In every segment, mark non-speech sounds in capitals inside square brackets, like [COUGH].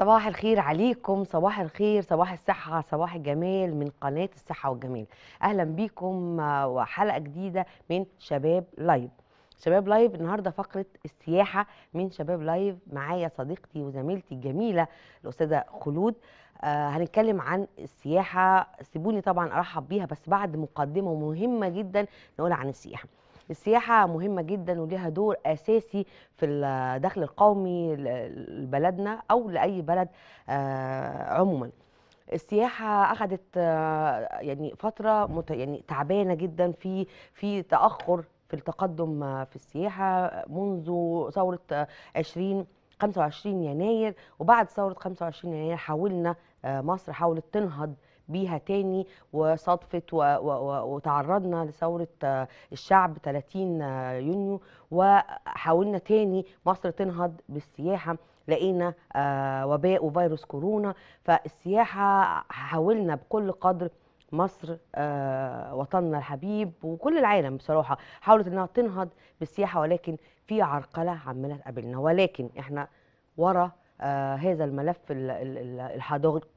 صباح الخير عليكم صباح الخير صباح الصحة صباح الجمال من قناة الصحة والجمال أهلا بيكم آه، وحلقة جديدة من شباب لايف شباب لايف النهاردة فقرة السياحة من شباب لايف معايا صديقتي وزميلتي الجميلة الأستاذة خلود آه هنتكلم عن السياحة سيبوني طبعا أرحب بيها بس بعد مقدمة مهمة جدا نقول عن السياحة السياحه مهمه جدا وليها دور اساسي في الدخل القومي لبلدنا او لاي بلد آه، عموما السياحه اخذت آه، يعني فتره مت يعني تعبانه جدا في في تاخر في التقدم في السياحه منذ ثوره 20 آه، 25 يناير وبعد ثوره 25 يناير حاولنا مصر حاولت تنهض بيها تاني وصادفت وتعرضنا لثورة آه، الشعب 30 آه، يونيو وحاولنا تاني مصر تنهض بالسياحة لقينا آه، وباء وفيروس كورونا فالسياحة حاولنا بكل قدر مصر وطننا الحبيب وكل العالم بصراحة حاولت انها تنهض بالسياحة ولكن في عرقلة عمالة تقابلنا ولكن احنا ورا هذا الملف الحديقي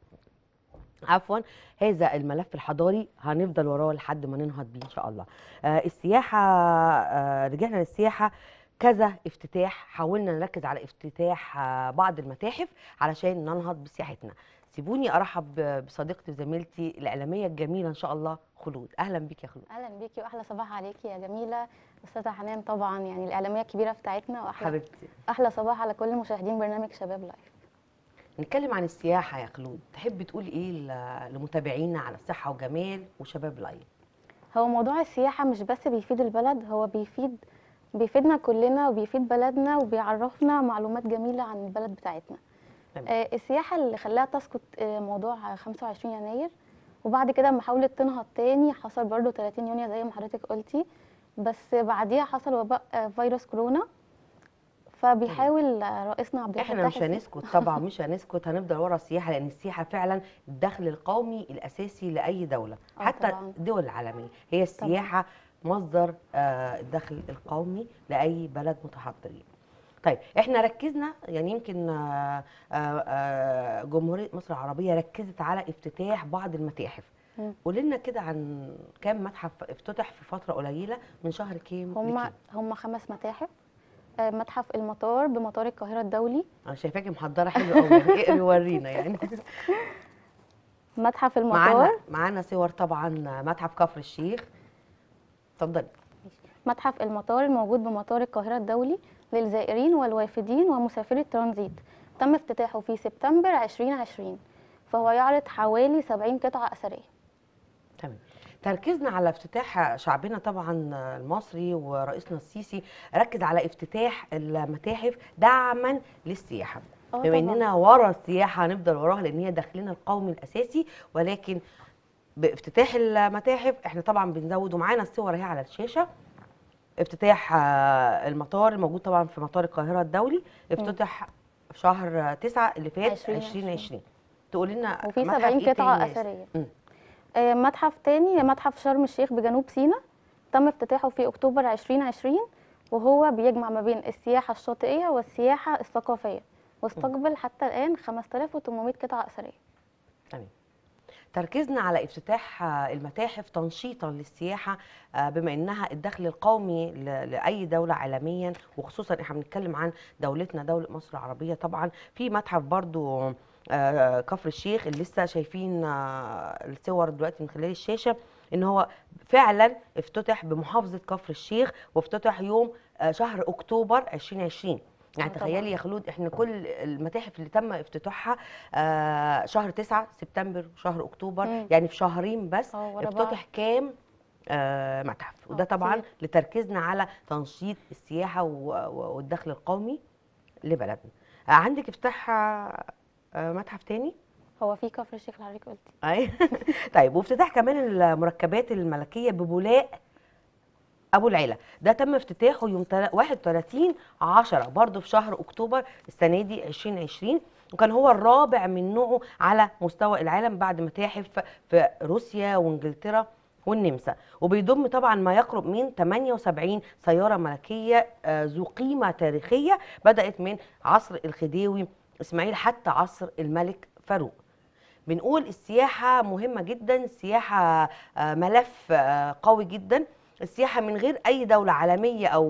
عفوا هذا الملف الحضاري هنفضل وراه لحد ما ننهض بيه ان شاء الله آه السياحه آه رجعنا للسياحه كذا افتتاح حاولنا نركز على افتتاح آه بعض المتاحف علشان ننهض بسياحتنا سيبوني ارحب بصديقتي وزميلتي الاعلاميه الجميله ان شاء الله خلود اهلا بيك يا خلود اهلا بيكي واحلى صباح عليكي يا جميله استاذه حنان طبعا يعني الاعلاميه الكبيره بتاعتنا واحلى حبيبتي احلى صباح على كل مشاهدين برنامج شباب لايف نتكلم عن السياحة يا خلود تحب تقول إيه لمتابعينا على الصحة وجمال وشباب لايف هو موضوع السياحة مش بس بيفيد البلد هو بيفيد بيفيدنا كلنا وبيفيد بلدنا وبيعرفنا معلومات جميلة عن البلد بتاعتنا آه السياحة اللي خلاها تسقط آه موضوع 25 يناير وبعد كده لما حاولت تنهض تاني حصل برضو 30 يونيو زي ما حضرتك قلتي بس بعديها حصل وباء آه فيروس كورونا فبيحاول رئيسنا عبد الفتاح احنا مش هنسكت طبعا [LAUGHS] مش هنسكت هنفضل ورا السياحه لان السياحه فعلا الدخل القومي الاساسي لاي دوله آه، حتى الدول العالميه هي السياحه مصدر آه، الدخل القومي لاي بلد متحضرين طيب احنا ركزنا يعني يمكن آه، جمهوريه مصر العربيه ركزت على افتتاح بعض المتاحف قول لنا كده عن كام متحف افتتح في فتره قليله من شهر كام هم هم خمس متاحف آه، متحف المطار بمطار القاهرة الدولي أنا شايفاكي محضرة حلو قوي اقري يعني ايه ايه ورينا يعني متحف المطار معانا معانا صور طبعا متحف كفر الشيخ اتفضلي متحف المطار الموجود بمطار القاهرة الدولي للزائرين والوافدين ومسافري الترانزيت تم افتتاحه في سبتمبر 2020 فهو يعرض حوالي 70 قطعة أثرية تركيزنا على افتتاح شعبنا طبعا المصري ورئيسنا السيسي ركز على افتتاح المتاحف دعما للسياحه آه، بما اننا ورا السياحه هنفضل وراها لان هي دخلنا القومي الاساسي ولكن بافتتاح المتاحف احنا طبعا بنزود ومعانا الصور اهي على الشاشه افتتاح آه، المطار الموجود طبعا في مطار القاهره الدولي افتتح في شهر 9 اللي فات 2020 تقول لنا وفي 70 إيه قطعه اثريه آه، متحف تاني متحف شرم الشيخ بجنوب سيناء تم افتتاحه في أكتوبر 2020 وهو بيجمع ما بين السياحة الشاطئية والسياحة الثقافية واستقبل حتى الآن 5800 قطعة أثرية تمام تركيزنا على افتتاح المتاحف تنشيطا للسياحه آه، بما انها الدخل القومي لاي دوله عالميا وخصوصا احنا بنتكلم عن دولتنا دوله مصر العربيه طبعا في متحف برضو آه، كفر الشيخ اللي لسه شايفين آه، الصور دلوقتي من خلال الشاشه ان هو فعلا افتتح بمحافظه كفر الشيخ وافتتح يوم آه، شهر اكتوبر 2020 يعني تخيلي يا خلود احنا كل المتاحف اللي تم افتتاحها شهر 9 سبتمبر وشهر اكتوبر مم. يعني في شهرين بس افتتح كام متحف وده طبعا لتركيزنا على تنشيط السياحه والدخل القومي لبلدنا عندك افتتاح متحف تاني هو في كفر الشيخ اللي حضرتك قلتي اي [LAUGHS] طيب وافتتاح كمان المركبات الملكيه ببولاق ابو العيله ده تم افتتاحه يوم 31 10 برضه في شهر اكتوبر السنه دي 2020 وكان هو الرابع من نوعه على مستوى العالم بعد متاحف في روسيا وانجلترا والنمسا وبيضم طبعا ما يقرب من 78 سياره ملكيه آه، ذو قيمه تاريخيه بدات من عصر الخديوي اسماعيل حتى عصر الملك فاروق بنقول السياحة مهمة جدا السياحة آه، ملف آه، قوي جدا السياحة من غير أي دولة عالمية أو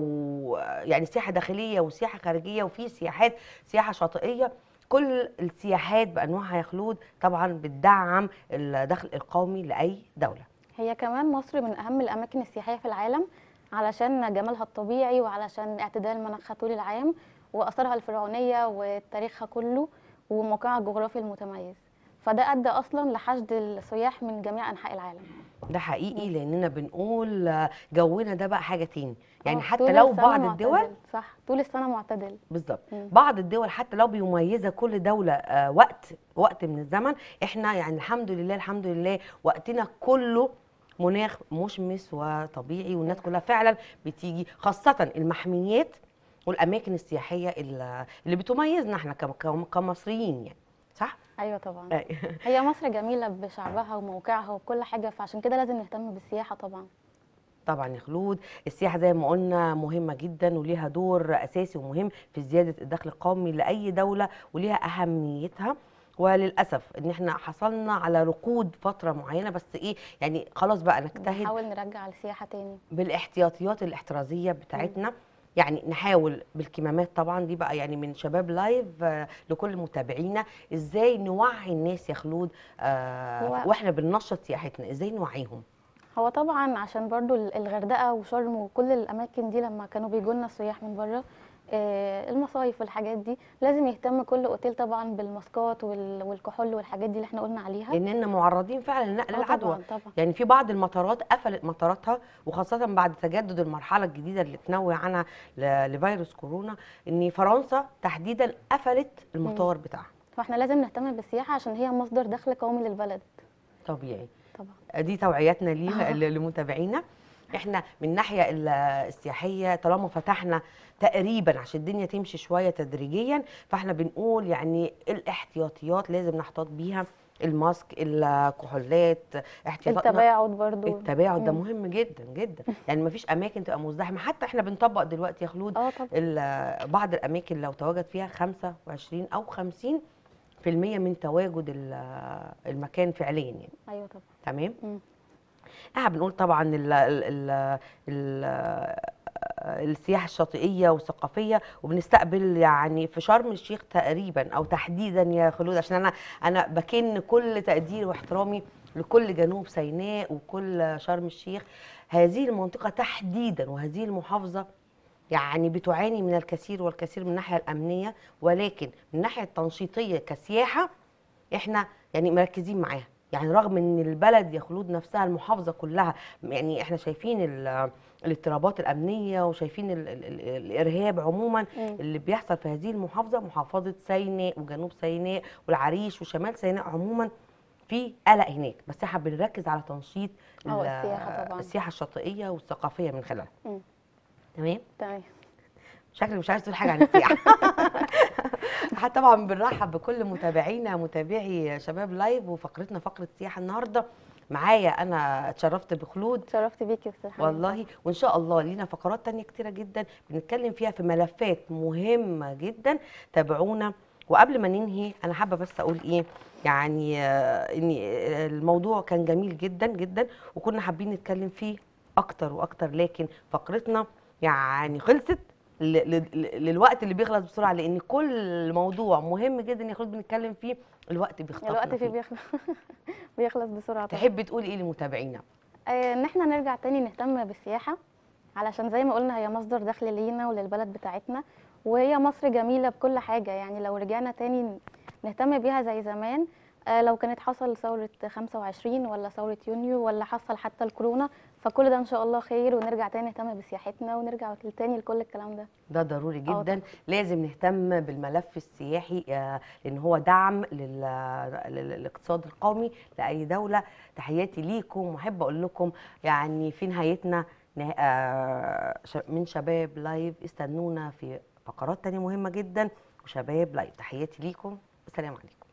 آه، يعني سياحة داخلية وسياحة خارجية وفي سياحات سياحة شاطئية كل السياحات بأنواعها خلود طبعا بتدعم الدخل القومي لأي دولة هي كمان مصر من أهم الأماكن السياحية في العالم علشان جمالها الطبيعي وعلشان اعتدال مناخها طول العام واثارها الفرعونيه وتاريخها كله وموقعها الجغرافي المتميز فده ادى اصلا لحشد السياح من جميع انحاء العالم ده حقيقي لاننا بنقول جونا ده بقى حاجه تاني يعني آه، حتى لو بعض معتدل. الدول صح طول السنه معتدل بالظبط بعض الدول حتى لو بيميزها كل دوله آه وقت وقت من الزمن احنا يعني الحمد لله الحمد لله وقتنا كله مناخ مشمس وطبيعي والناس كلها فعلا بتيجي خاصه المحميات والاماكن السياحيه اللي بتميزنا احنا كمصريين يعني صح ايوه طبعا [LAUGHS] هي مصر جميله بشعبها وموقعها وكل حاجه فعشان كده لازم نهتم بالسياحه طبعا طبعا يا خلود السياحه زي ما قلنا مهمه جدا وليها دور اساسي ومهم في زياده الدخل القومي لاي دوله وليها اهميتها وللاسف ان احنا حصلنا على ركود فتره معينه بس ايه يعني خلاص بقى نجتهد نحاول نرجع السياحه تاني بالاحتياطيات الاحترازيه بتاعتنا مم. يعني نحاول بالكمامات طبعا دي بقى يعني من شباب لايف آه، لكل متابعينا ازاي نوعي الناس يا خلود آه واحنا بننشط سياحتنا ازاي نوعيهم هو طبعا عشان برضو الغردقه وشرم وكل الاماكن دي لما كانوا بيجوا لنا سياح من بره آه، المصايف والحاجات دي لازم يهتم كل اوتيل طبعا بالماسكات والكحول والحاجات دي اللي احنا قلنا عليها لاننا معرضين فعلا لنقل آه، العدوى طبعا طبعا. يعني في بعض المطارات قفلت مطاراتها وخاصه بعد تجدد المرحله الجديده اللي تنوي عنها لفيروس كورونا ان فرنسا تحديدا قفلت المطار بتاعها فاحنا لازم نهتم بالسياحه عشان هي مصدر دخل قومي للبلد طبيعي طبعا دي توعياتنا ليه آه. لمتابعينا احنا من الناحيه السياحيه طالما فتحنا تقريبا عشان الدنيا تمشي شويه تدريجيا فاحنا بنقول يعني الاحتياطيات لازم نحتاط بيها الماسك الكحولات احتياطاتنا التباعد برضو التباعد ده مهم جدا جدا يعني ما فيش اماكن تبقى مزدحمه حتى احنا بنطبق دلوقتي يا خلود آه، بعض الاماكن لو تواجد فيها 25 او 50 في المية من تواجد المكان فعليا يعني. ايوه طبعا تمام مم. احنا بنقول طبعا ال ال ال السياحه الشاطئيه والثقافيه وبنستقبل يعني في شرم الشيخ تقريبا او تحديدا يا خلود عشان انا انا بكن كل تقديري واحترامي لكل جنوب سيناء وكل شرم الشيخ هذه المنطقه تحديدا وهذه المحافظه يعني بتعاني من الكثير والكثير من الناحيه الامنيه ولكن من الناحيه التنشيطيه كسياحه احنا يعني مركزين معاها يعني رغم ان البلد يا خلود نفسها المحافظه كلها يعني احنا شايفين الاضطرابات الامنيه وشايفين الـ الـ الـ الارهاب عموما م. اللي بيحصل في هذه المحافظه محافظه سيناء وجنوب سيناء والعريش وشمال سيناء عموما في قلق هناك بس احنا بنركز على تنشيط السياحه طبعا السياحه الشاطئيه والثقافيه من خلالها تمام تمام شكلك مش عايز تقول حاجه عن السياحه [LAUGHS] حتى طبعا بنرحب بكل متابعينا متابعي شباب لايف وفقرتنا فقره سياحه النهارده معايا انا اتشرفت بخلود اتشرفت بيكي بصراحه والله وان شاء الله لينا فقرات تانية كتيره جدا بنتكلم فيها في ملفات مهمه جدا تابعونا وقبل ما ننهي انا حابه بس اقول ايه يعني آه، ان آه، الموضوع كان جميل جدا جدا وكنا حابين نتكلم فيه اكتر واكتر لكن فقرتنا يعني خلصت للوقت اللي بيخلص بسرعه لان كل موضوع مهم جدا يا خلود بنتكلم فيه الوقت بيخلص الوقت فيه بيخلص [LAUGHS] بيخلص بسرعه تحبي تقولي ايه لمتابعينا آه، ان احنا نرجع تاني نهتم بالسياحه علشان زي ما قلنا هي مصدر دخل لينا وللبلد بتاعتنا وهي مصر جميله بكل حاجه يعني لو رجعنا تاني نهتم بيها زي زمان آه، لو كانت حصل ثورة 25 ولا ثورة يونيو ولا حصل حتى الكورونا فكل ده ان شاء الله خير ونرجع تاني نهتم بسياحتنا ونرجع تاني لكل الكلام ده ده ضروري آه، جدا لازم نهتم بالملف السياحي آه، لان هو دعم للاقتصاد القومي لاي دوله تحياتي ليكم واحب اقول لكم يعني في نهايتنا آه، من شباب لايف استنونا في فقرات تانية مهمه جدا وشباب لايف تحياتي ليكم والسلام عليكم